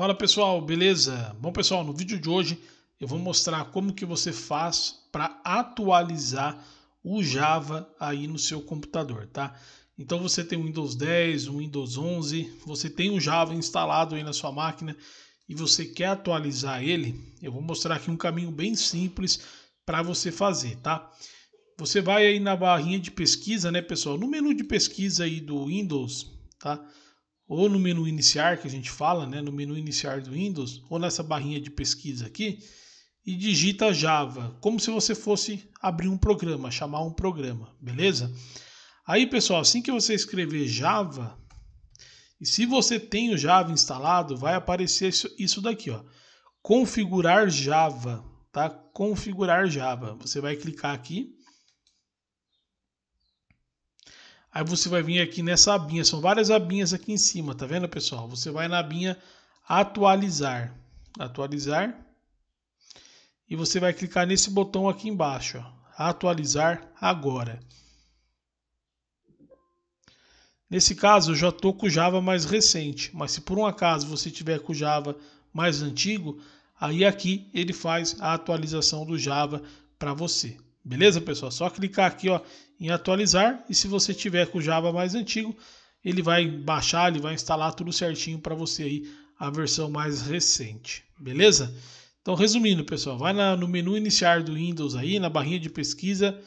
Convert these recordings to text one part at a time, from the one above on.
Fala pessoal, beleza? Bom pessoal, no vídeo de hoje eu vou mostrar como que você faz para atualizar o Java aí no seu computador, tá? Então você tem o Windows 10, o Windows 11, você tem o Java instalado aí na sua máquina e você quer atualizar ele, eu vou mostrar aqui um caminho bem simples para você fazer, tá? Você vai aí na barrinha de pesquisa, né pessoal? No menu de pesquisa aí do Windows, tá? ou no menu iniciar que a gente fala, né, no menu iniciar do Windows, ou nessa barrinha de pesquisa aqui, e digita Java, como se você fosse abrir um programa, chamar um programa, beleza? Aí, pessoal, assim que você escrever Java, e se você tem o Java instalado, vai aparecer isso daqui, ó. Configurar Java, tá? Configurar Java. Você vai clicar aqui Aí você vai vir aqui nessa abinha, são várias abinhas aqui em cima, tá vendo, pessoal? Você vai na abinha atualizar, atualizar, e você vai clicar nesse botão aqui embaixo, ó, atualizar agora. Nesse caso, eu já estou com o Java mais recente, mas se por um acaso você tiver com o Java mais antigo, aí aqui ele faz a atualização do Java para você. Beleza, pessoal? Só clicar aqui ó, em atualizar e se você tiver com o Java mais antigo, ele vai baixar, ele vai instalar tudo certinho para você aí a versão mais recente. Beleza? Então, resumindo, pessoal, vai na, no menu iniciar do Windows aí, na barrinha de pesquisa,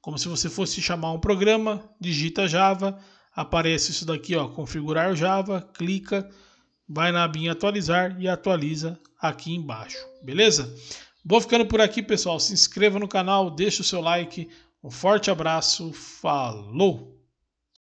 como se você fosse chamar um programa, digita Java, aparece isso daqui, ó, configurar Java, clica, vai na abinha atualizar e atualiza aqui embaixo, beleza? Vou ficando por aqui, pessoal. Se inscreva no canal, deixe o seu like. Um forte abraço, falou!